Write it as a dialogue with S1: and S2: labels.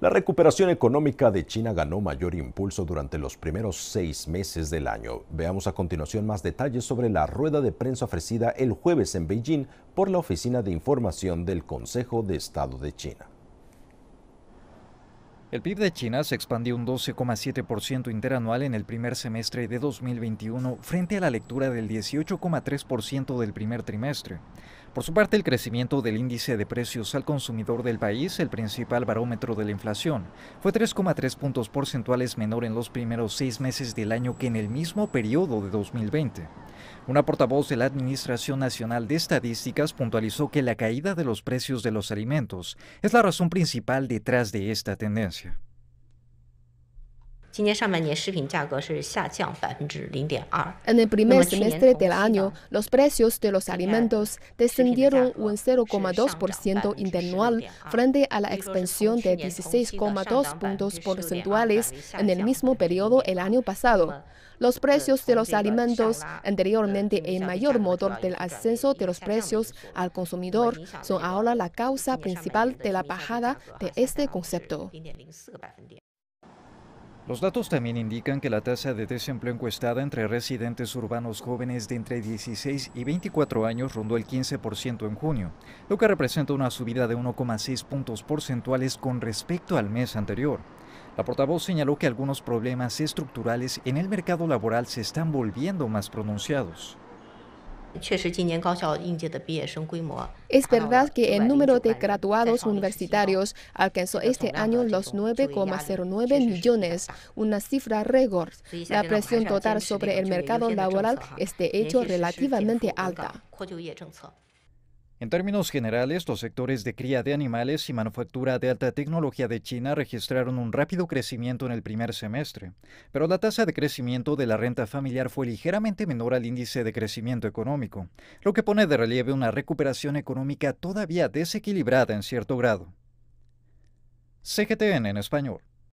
S1: La recuperación económica de China ganó mayor impulso durante los primeros seis meses del año. Veamos a continuación más detalles sobre la rueda de prensa ofrecida el jueves en Beijing por la Oficina de Información del Consejo de Estado de China. El PIB de China se expandió un 12,7% interanual en el primer semestre de 2021 frente a la lectura del 18,3% del primer trimestre. Por su parte, el crecimiento del índice de precios al consumidor del país, el principal barómetro de la inflación, fue 3,3 puntos porcentuales menor en los primeros seis meses del año que en el mismo periodo de 2020. Una portavoz de la Administración Nacional de Estadísticas puntualizó que la caída de los precios de los alimentos es la razón principal detrás de esta tendencia.
S2: En el primer semestre del año, los precios de los alimentos descendieron un 0,2% interanual frente a la expansión de 16,2 puntos porcentuales en el mismo periodo el año pasado. Los precios de los alimentos, anteriormente el mayor motor del ascenso de los precios al consumidor, son ahora la causa principal de la bajada de este concepto.
S1: Los datos también indican que la tasa de desempleo encuestada entre residentes urbanos jóvenes de entre 16 y 24 años rondó el 15% en junio, lo que representa una subida de 1,6 puntos porcentuales con respecto al mes anterior. La portavoz señaló que algunos problemas estructurales en el mercado laboral se están volviendo más pronunciados.
S2: Es verdad que el número de graduados universitarios alcanzó este año los 9,09 millones, una cifra récord. La presión total sobre el mercado laboral es de hecho relativamente alta.
S1: En términos generales, los sectores de cría de animales y manufactura de alta tecnología de China registraron un rápido crecimiento en el primer semestre, pero la tasa de crecimiento de la renta familiar fue ligeramente menor al índice de crecimiento económico, lo que pone de relieve una recuperación económica todavía desequilibrada en cierto grado. CGTN en español.